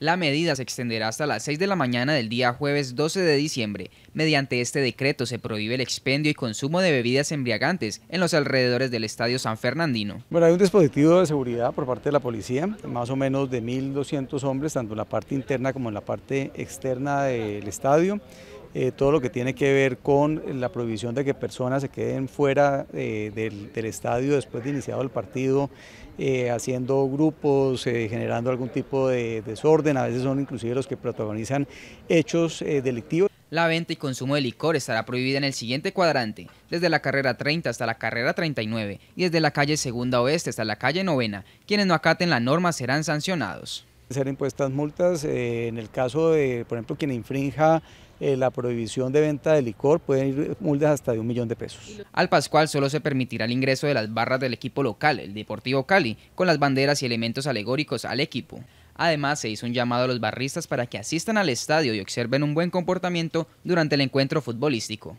La medida se extenderá hasta las 6 de la mañana del día jueves 12 de diciembre. Mediante este decreto se prohíbe el expendio y consumo de bebidas embriagantes en los alrededores del Estadio San Fernandino. Bueno, hay un dispositivo de seguridad por parte de la policía, más o menos de 1.200 hombres, tanto en la parte interna como en la parte externa del estadio. Eh, todo lo que tiene que ver con la prohibición de que personas se queden fuera eh, del, estadio después de iniciado el partido, eh, haciendo grupos, generando algún tipo de desorden, a veces son inclusive los que protagonizan hechos delictivos. La venta y consumo de licor estará prohibida en el siguiente cuadrante, desde la carrera 30 hasta la carrera 39 y desde la calle Segunda Oeste hasta la calle Novena. Quienes no acaten la norma serán sancionados ser impuestas multas. Eh, en el caso de, por ejemplo, quien infrinja eh, la prohibición de venta de licor, pueden ir multas hasta de un millón de pesos. Al Pascual solo se permitirá el ingreso de las barras del equipo local, el Deportivo Cali, con las banderas y elementos alegóricos al equipo. Además, se hizo un llamado a los barristas para que asistan al estadio y observen un buen comportamiento durante el encuentro futbolístico.